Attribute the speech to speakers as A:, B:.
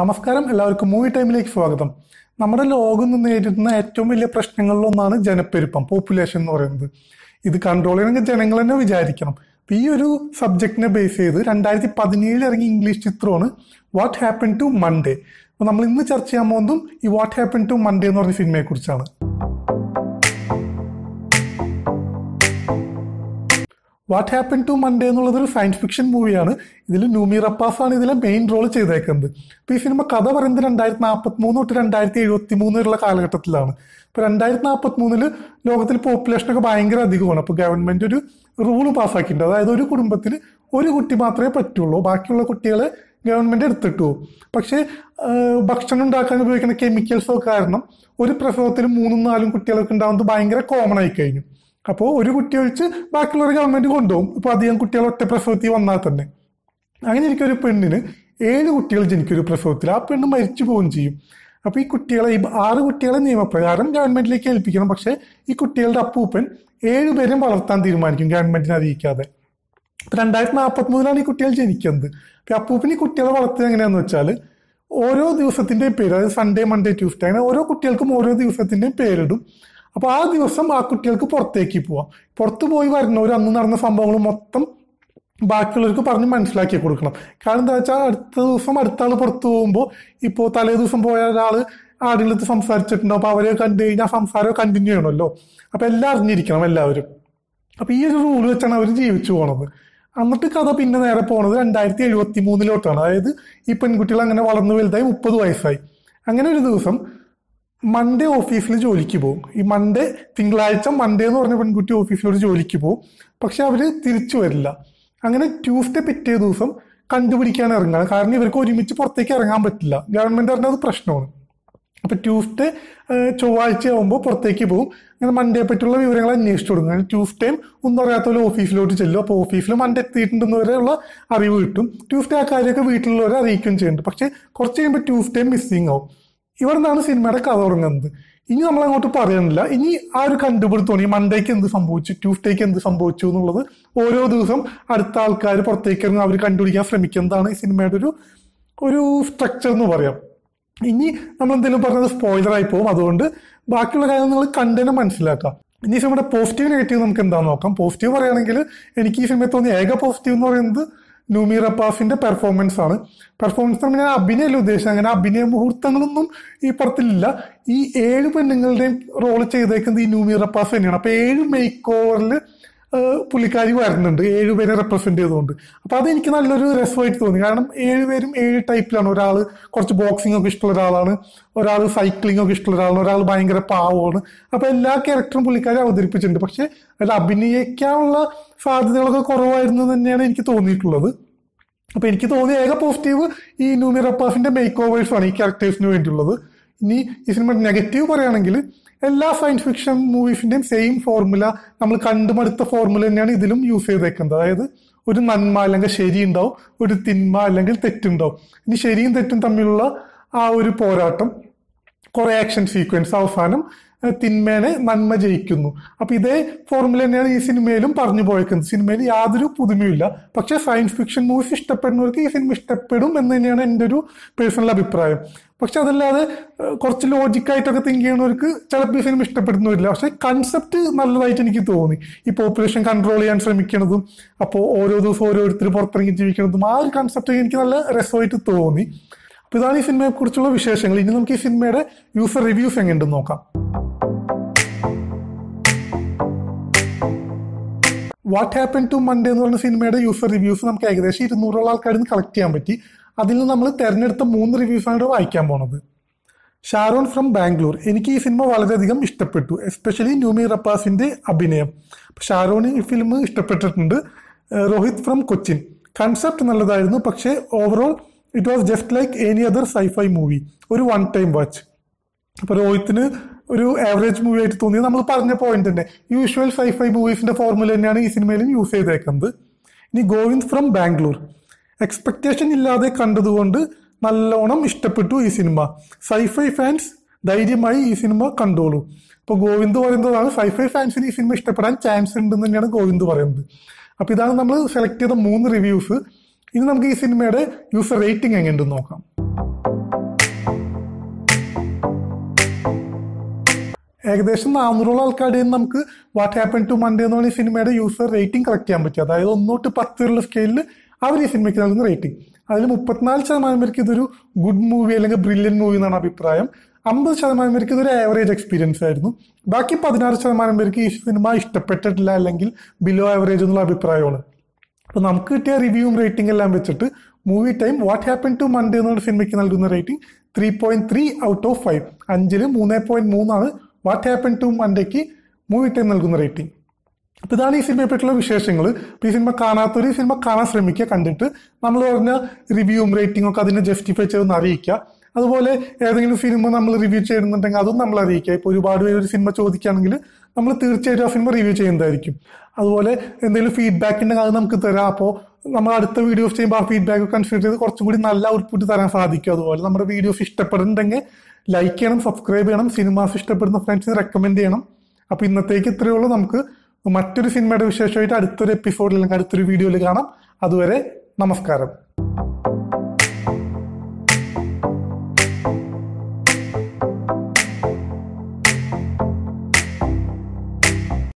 A: നമസ്കാരം എല്ലാവർക്കും മൂവി ടൈമിലേക്ക് സ്വാഗതം നമ്മുടെ ലോകം നിന്ന് നേരിടുന്ന ഏറ്റവും വലിയ പ്രശ്നങ്ങളിലൊന്നാണ് ജനപ്പെരുപ്പം പോപ്പുലേഷൻ എന്ന് പറയുന്നത് ഇത് കൺട്രോൾ ചെയ്യണമെങ്കിൽ ജനങ്ങൾ തന്നെ വിചാരിക്കണം ഈ ഒരു സബ്ജക്റ്റിനെ ബേസ് ചെയ്ത് രണ്ടായിരത്തി പതിനേഴിൽ ഇറങ്ങിയ ഇംഗ്ലീഷ് ചിത്രമാണ് വാട്ട് ഹാപ്പൻ ടു മൺഡേ അപ്പൊ നമ്മൾ ഇന്ന് ചർച്ച ചെയ്യാൻ പോകുന്നതും ഈ വാട്ട് ഹാപ്പൻ ടു മൺഡേ എന്ന് പറഞ്ഞ സിനിമയെക്കുറിച്ചാണ് വാട്ട് ഹാപ്പൻ ടു മൺഡേ എന്നുള്ളത് ഒരു സയൻസ് ഫിക്ഷൻ മൂവിയാണ് ഇതിൽ നൂമി റപ്പാസാണ് ആണ് ഇതിലെ മെയിൻ റോൾ ചെയ്തേക്കുന്നത് അപ്പോൾ ഈ സിനിമ കഥ പറയുന്നത് രണ്ടായിരത്തി നാൽപ്പത്തി മൂന്ന് തൊട്ട് രണ്ടായിരത്തി എഴുപത്തി മൂന്ന് വരെയുള്ള കാലഘട്ടത്തിലാണ് ഇപ്പോൾ രണ്ടായിരത്തി നാൽപ്പത്തി മൂന്നിൽ ലോകത്തിൽ പോപ്പുലേഷനൊക്കെ ഭയങ്കര അധികമാണ് അപ്പോൾ ഗവൺമെൻറ് ഒരു റൂൾ പാസ്സാക്കിയിട്ടുണ്ട് അതായത് ഒരു കുടുംബത്തിൽ ഒരു കുട്ടി മാത്രമേ പറ്റുള്ളൂ ബാക്കിയുള്ള കുട്ടികളെ ഗവൺമെൻറ് എടുത്തിട്ടു പക്ഷേ ഭക്ഷണം ഉണ്ടാക്കാൻ ഉപയോഗിക്കുന്ന കെമിക്കൽസൊക്കെ കാരണം ഒരു പ്രസവത്തിൽ മൂന്നും നാലും കുട്ടികളൊക്കെ ഉണ്ടാകുന്നത് ഭയങ്കര കോമൺ ആയി കഴിഞ്ഞു അപ്പോൾ ഒരു കുട്ടി ഒഴിച്ച് ബാക്കിയുള്ളവർ ഗവൺമെന്റ് കൊണ്ടുപോകും ഇപ്പോൾ അധികം കുട്ടികൾ ഒറ്റ പ്രസവത്തിൽ വന്നാൽ തന്നെ അങ്ങനെ ഇരിക്കും ഒരു പെണ്ണിന് ഏഴ് കുട്ടികൾ ജനിക്കൊരു പ്രസവത്തിൽ ആ പെണ്ണ് മരിച്ചു പോവുകയും ചെയ്യും അപ്പോൾ ഈ കുട്ടികളെ ഈ ആറ് കുട്ടികളെ നിയമപ്രകാരം ഗവൺമെന്റിലേക്ക് ഏൽപ്പിക്കണം പക്ഷേ ഈ കുട്ടികളുടെ അപ്പൂപ്പൻ ഏഴുപേരും വളർത്താൻ തീരുമാനിക്കും ഗവൺമെന്റിനെ അറിയിക്കാതെ ഇപ്പം രണ്ടായിരത്തി മൂന്നിലാണ് ഈ കുട്ടികൾ ജനിക്കുന്നത് അപ്പം അപ്പൂപ്പൻ ഈ കുട്ടികളെ വളർത്തുന്നത് എങ്ങനെയാണെന്ന് വെച്ചാൽ ഓരോ ദിവസത്തിൻ്റെയും പേര് അതായത് സൺഡേ മൺഡേ ട്യൂസ്ഡേ അങ്ങനെ ഓരോ കുട്ടികൾക്കും ഓരോ ദിവസത്തിൻ്റെയും പേരിടും അപ്പോൾ ആ ദിവസം ആ കുട്ടികൾക്ക് പുറത്തേക്ക് പോവാം പുറത്തു പോയി വരുന്നവർ അന്ന് നടന്ന സംഭവങ്ങൾ മൊത്തം ബാക്കിയുള്ളവർക്ക് പറഞ്ഞ് മനസ്സിലാക്കി കൊടുക്കണം കാരണം എന്താ വെച്ചാൽ അടുത്ത ദിവസം അടുത്ത ആൾ പുറത്തു പോകുമ്പോൾ ഇപ്പോൾ തലേ ദിവസം പോയ ഒരാൾ ആടുകളെടുത്ത് സംസാരിച്ചിട്ടുണ്ടോ അപ്പോൾ അവരെ കണ്ടു കഴിഞ്ഞാൽ സംസാരം കണ്ടിന്യൂ ചെയ്യണമല്ലോ അപ്പോൾ എല്ലാം അറിഞ്ഞിരിക്കണം എല്ലാവരും അപ്പോൾ ഈ ഒരു റൂൾ വെച്ചാണ് അവർ ജീവിച്ചു പോണത് എന്നിട്ട് കഥ പിന്നെ നേരെ പോണത് രണ്ടായിരത്തി എഴുപത്തി മൂന്നിലോട്ടാണ് അതായത് ഈ പെൺകുട്ടികൾ അങ്ങനെ വളർന്നു വലുതായി മുപ്പത് വയസ്സായി അങ്ങനെ ഒരു ദിവസം മൺഡേ ഓഫീസിൽ ജോലിക്ക് പോകും ഈ മൺഡേ തിങ്കളാഴ്ച മൺഡേ എന്ന് പറഞ്ഞ പെൺകുട്ടി ഓഫീസിലോട് ജോലിക്ക് പോകും പക്ഷെ അവർ തിരിച്ചു വരില്ല അങ്ങനെ ട്യൂസ്ഡേ പിറ്റേ ദിവസം കണ്ടുപിടിക്കാൻ ഇറങ്ങുകയാണ് കാരണം ഇവർക്ക് ഒരുമിച്ച് പുറത്തേക്ക് ഇറങ്ങാൻ പറ്റില്ല ഗവൺമെന്റ് പറഞ്ഞത് പ്രശ്നമാണ് അപ്പൊ ട്യൂസ്ഡേ ചൊവ്വാഴ്ച ആകുമ്പോൾ പുറത്തേക്ക് പോകും അങ്ങനെ മൺഡേ പറ്റിയുള്ള വിവരങ്ങൾ അന്വേഷിച്ചു തുടങ്ങും അങ്ങനെ ട്യൂസ്ഡേയും ഒന്നും അറിയാത്ത പോലെ ഓഫീസിലോട്ട് ചെല്ലും അപ്പോൾ ഓഫീസിൽ മൺഡേ എത്തിയിട്ടുണ്ടെന്ന് വരെയുള്ള അറിവ് കിട്ടും ട്യൂസ്ഡേ ആ കാര്യമൊക്കെ വീട്ടിലുള്ളവരെ അറിയിക്കുകയും ചെയ്യുന്നുണ്ട് പക്ഷേ കുറച്ച് കഴിയുമ്പോൾ ട്യൂസ്ഡേയും മിസ്സിങ് ആവും ഇവിടെ സിനിമയുടെ കഥ തുടങ്ങുന്നത് ഇനി നമ്മൾ അങ്ങോട്ട് പറയണില്ല ഇനി ആ ഒരു കണ്ടുപിടുത്തോണി ഈ എന്ത് സംഭവിച്ചു ട്യൂസ്ഡേക്ക് എന്ത് സംഭവിച്ചു എന്നുള്ളത് ഓരോ ദിവസം അടുത്ത ആൾക്കാർ പുറത്തേക്ക് ഇറങ്ങി അവർ കണ്ടുപിടിക്കാൻ ശ്രമിക്കുന്നതാണ് ഈ സിനിമയുടെ ഒരു ഒരു സ്ട്രക്ചർ എന്ന് പറയാം ഇനി നമ്മൾ എന്തെങ്കിലും പറഞ്ഞത് സ്പോയിലറായി പോകും അതുകൊണ്ട് ബാക്കിയുള്ള കാര്യം നിങ്ങൾ കണ്ടതിനെ മനസ്സിലാക്കാം ഇനി സിനിമയുടെ പോസിറ്റീവ് നെഗറ്റീവ് നമുക്ക് എന്താ നോക്കാം പോസിറ്റീവ് പറയുകയാണെങ്കിൽ എനിക്ക് ഈ സിനിമയെ തോന്നിയ ഏക പോസിറ്റീവ് എന്ന് പറയുന്നത് നൂമി റപ്പാഫിന്റെ പെർഫോമൻസ് ആണ് പെർഫോമൻസ് എന്ന് പറഞ്ഞാൽ അഭിനയല്ല ഉദ്ദേശം അങ്ങനെ അഭിനയ മുഹൂർത്തങ്ങളൊന്നും ഈ പടത്തിലില്ല ഈ ഏഴ് പെണ്ണുങ്ങളുടെയും റോള് ചെയ്തേക്കുന്നത് ഈ നൂമി റപ്പാഫ് തന്നെയാണ് അപ്പൊ ഏഴ് മേക്ക് ഓവറിൽ പുള്ളിക്കാരി വരുന്നുണ്ട് ഏഴുപേരെ റെപ്രസെന്റ് ചെയ്തുകൊണ്ട് അപ്പൊ അതെനിക്ക് എനിക്ക് നല്ലൊരു രസമായിട്ട് തോന്നി കാരണം ഏഴുപേരും ഏഴ് ടൈപ്പിലാണ് ഒരാൾ കുറച്ച് ബോക്സിംഗ് ഒക്കെ ഇഷ്ടമുള്ള ഒരാളാണ് ഒരാൾ സൈക്ലിംഗ് ഒക്കെ ഇഷ്ടമുള്ള ഒരാളാണ് ഒരാൾ ഭയങ്കര പാവമാണ് അപ്പൊ എല്ലാ ക്യാരക്ടറും പുള്ളിക്കാരി അവതരിപ്പിച്ചിട്ടുണ്ട് പക്ഷെ അത് അഭിനയിക്കാനുള്ള സാധ്യതകളൊക്കെ കുറവായിരുന്നു തന്നെയാണ് എനിക്ക് തോന്നിയിട്ടുള്ളത് അപ്പൊ എനിക്ക് തോന്നിയ ഏക പോസിറ്റീവ് ഈ നൂമിറപ്പാസിന്റെ മേക്ക് ഓവേഴ്സാണ് ഈ ക്യാരക്ടേഴ്സിന് വേണ്ടിയുള്ളത് ഇനി ഈ സിനിമ നെഗറ്റീവ് പറയുകയാണെങ്കിൽ എല്ലാ സയൻസ് ഫിക്ഷൻ മൂവീസിന്റെയും സെയിം ഫോർമുല നമ്മൾ കണ്ടുമടുത്ത ഫോർമുല തന്നെയാണ് ഇതിലും യൂസ് ചെയ്തേക്കുന്നത് അതായത് ഒരു നന്മ അല്ലെങ്കിൽ ശരി ഉണ്ടാവും ഒരു തിന്മ അല്ലെങ്കിൽ തെറ്റുണ്ടാവും ഇനി ശരിയും തെറ്റും തമ്മിലുള്ള ആ ഒരു പോരാട്ടം കുറെ ആക്ഷൻ സീക്വൻസ് അവസാനം തിന്മേനെ നന്മ ജയിക്കുന്നു അപ്പൊ ഇതേ ഫോർമുല തന്നെയാണ് ഈ സിനിമയിലും പറഞ്ഞു പോയേക്കുന്നത് സിനിമയിൽ യാതൊരു പുതുമയില്ല പക്ഷെ സയൻസ് ഫിക്ഷൻ മൂവീസ് ഇഷ്ടപ്പെടുന്നവർക്ക് ഈ സിനിമ ഇഷ്ടപ്പെടും എന്ന് തന്നെയാണ് എൻ്റെ ഒരു പേഴ്സണൽ അഭിപ്രായം പക്ഷെ അതല്ലാതെ കുറച്ച് ലോജിക്കായിട്ടൊക്കെ തിങ്ക് ചെയ്യുന്നവർക്ക് ചിലപ്പോൾ ഈ സിനിമ ഇഷ്ടപ്പെടുന്നവരില്ല പക്ഷെ കൺസെപ്റ്റ് നല്ലതായിട്ട് എനിക്ക് തോന്നി ഈ പോപ്പുലേഷൻ കൺട്രോൾ ചെയ്യാൻ ശ്രമിക്കണതും അപ്പോൾ ഓരോ ദിവസവും ഓരോരുത്തർ പുറത്തിറങ്ങി ജീവിക്കണതും ആ ഒരു കൺസെപ്റ്റ് എനിക്ക് നല്ല രസമായിട്ട് തോന്നി അപ്പോൾ ഇതാണ് ഈ കുറിച്ചുള്ള വിശേഷങ്ങൾ ഇനി നമുക്ക് ഈ സിനിമയുടെ യൂസർ റിവ്യൂസ് എങ്ങനെയുണ്ടെന്ന് നോക്കാം വാട്ട് ഹാപ്പൻ ടു മൺഡേ എന്ന് പറഞ്ഞ സിനിമയുടെ യൂസർ റിവ്യൂസ് നമുക്ക് ഏകദേശം ഇരുന്നൂറോളം ആൾക്കാരിൽ നിന്ന് കളക്ട് ചെയ്യാൻ പറ്റി അതിൽ നിന്ന് നമ്മൾ തെരഞ്ഞെടുത്ത മൂന്ന് റിവ്യൂസാണ് വായിക്കാൻ പോണത് ഷാരോൺ ഫ്രം ബാംഗ്ലൂർ എനിക്ക് ഈ സിനിമ വളരെയധികം ഇഷ്ടപ്പെട്ടു എസ്പെഷ്യലി ന്യൂമി റപ്പാസിന്റെ അഭിനയം ഷാരോൺ ഈ ഫിലിം ഇഷ്ടപ്പെട്ടിട്ടുണ്ട് രോഹിത് ഫ്രം കൊച്ചിൻ കൺസെപ്റ്റ് നല്ലതായിരുന്നു പക്ഷേ overall it was just like any other sci-fi movie ഒരു വൺ ടൈം വാച്ച് അപ്പോൾ രോഹിത്തിന് ഒരു ആവറേജ് മൂവി ആയിട്ട് തോന്നിയത് നമ്മൾ പറഞ്ഞ പോയിന്റ് തന്നെ യൂഷ്വൽ ഫൈ മൂവീസിന്റെ ഫോർമുല തന്നെയാണ് ഈ സിനിമയിലും യൂസ് ചെയ്തേക്കുന്നത് ഇനി ഗോവിന്ദ് ഫ്രം ബാംഗ്ലൂർ എക്സ്പെക്ടേഷൻ ഇല്ലാതെ കണ്ടതുകൊണ്ട് നല്ലോണം ഇഷ്ടപ്പെട്ടു ഈ സിനിമ സൈഫൈ ഫാൻസ് ധൈര്യമായി ഈ സിനിമ കണ്ടോളൂ അപ്പോൾ ഗോവിന്ദ് പറയുന്നതാണ് സൈഫൈ ഫാൻസിന് ഈ സിനിമ ഇഷ്ടപ്പെടാൻ ചാൻസ് ഉണ്ട് തന്നെയാണ് ഗോവിന്ദ് പറയുന്നത് അപ്പോൾ ഇതാണ് നമ്മൾ സെലക്ട് ചെയ്ത മൂന്ന് റിവ്യൂസ് ഇനി നമുക്ക് ഈ സിനിമയുടെ യൂസർ റേറ്റിംഗ് എങ്ങനെയുണ്ടെന്ന് നോക്കാം ഏകദേശം നാനൂറോളം ആൾക്കാരുടെ നമുക്ക് വാട്ട് ഹാപ്പൻ ടു മൺഡേ എന്ന് പറഞ്ഞ സിനിമയുടെ യൂസർ റേറ്റിംഗ് കളക്ട് ചെയ്യാൻ പറ്റും അതായത് ഒന്നു പത്ത് പത്തുള്ള സ്കെയിലിൽ അവർ ഈ സിനിമയ്ക്ക് നൽകുന്ന റേറ്റിംഗ് അതിൽ മുപ്പത്തിനാല് ശതമാനം പേർക്ക് ഇതൊരു ഗുഡ് മൂവി അല്ലെങ്കിൽ ബ്രില്യൻ മൂവി എന്നാണ് അഭിപ്രായം അമ്പത് ശതമാനം പേർക്ക് ഇതൊരു ആവറേജ് എക്സ്പീരിയൻസ് ആയിരുന്നു ബാക്കി പതിനാറ് ശതമാനം പേർക്ക് ഈ സിനിമ ഇഷ്ടപ്പെട്ടിട്ടില്ല അല്ലെങ്കിൽ ബിലോ ആവറേജ് എന്നുള്ള അഭിപ്രായമാണ് അപ്പോൾ നമുക്ക് കിട്ടിയ റിവ്യൂവും റേറ്റിംഗ് എല്ലാം വെച്ചിട്ട് movie time what happen to Monday എന്നുള്ള സിനിമയ്ക്ക് നൽകുന്ന rating three point three out of five അഞ്ചിൽ മൂന്ന് പോയിന്റ് മൂന്നാണ് വാട്ട് ഹാപ്പൻ ടു മണ്ടയ്ക്ക് മൂവി ടൈം നൽകുന്ന റേറ്റിംഗ് അപ്പോൾ ഇതാണ് ഈ സിനിമയെപ്പറ്റിയുള്ള വിശേഷങ്ങൾ അപ്പോൾ ഈ സിനിമ കാണാത്തൊരു സിനിമ കാണാൻ ശ്രമിക്കുക കണ്ടിട്ട് നമ്മൾ പറഞ്ഞ റിവ്യൂവും റേറ്റിംഗും ഒക്കെ അതിനെ ജസ്റ്റിഫൈ ചെയ്തൊന്ന് അറിയിക്കുക അതുപോലെ ഏതെങ്കിലും സിനിമ നമ്മൾ റിവ്യൂ ചെയ്യുന്നുണ്ടെങ്കിൽ അതും നമ്മൾ അറിയിക്കുക ഇപ്പോൾ ഒരുപാട് പേര് ഒരു സിനിമ ചോദിക്കുകയാണെങ്കിൽ നമ്മൾ തീർച്ചയായിട്ടും ആ സിനിമ റിവ്യൂ ചെയ്യുന്നതായിരിക്കും അതുപോലെ എന്തെങ്കിലും ഫീഡ്ബാക്ക് ഉണ്ടെങ്കിൽ അത് നമുക്ക് തരാം അപ്പോൾ നമ്മൾ അടുത്ത വീഡിയോസ് ചെയ്യുമ്പോൾ ആ ഫീഡ്ബാക്ക് കൺസിഡർ ചെയ്ത് കുറച്ചും കൂടി നല്ല ഔട്ട്പുട്ട് തരാൻ സാധിക്കും അതുപോലെ നമ്മുടെ വീഡിയോസ് ഇഷ്ടപ്പെടുന്നുണ്ടെങ്കിൽ ലൈക്ക് ചെയ്യണം സബ്സ്ക്രൈബ് ചെയ്യണം സിനിമാസ് ഇഷ്ടപ്പെടുന്ന ഫ്രണ്ട്സിന് റെക്കമെൻഡ് ചെയ്യണം അപ്പോൾ ഇന്നത്തേക്ക് ഇത്രയേ ഉള്ളൂ നമുക്ക് മറ്റൊരു സിനിമയുടെ വിശേഷമായിട്ട് അടുത്തൊരു എപ്പിസോഡിൽ അല്ലെങ്കിൽ അടുത്തൊരു വീഡിയോയിൽ കാണാം അതുവരെ നമസ്കാരം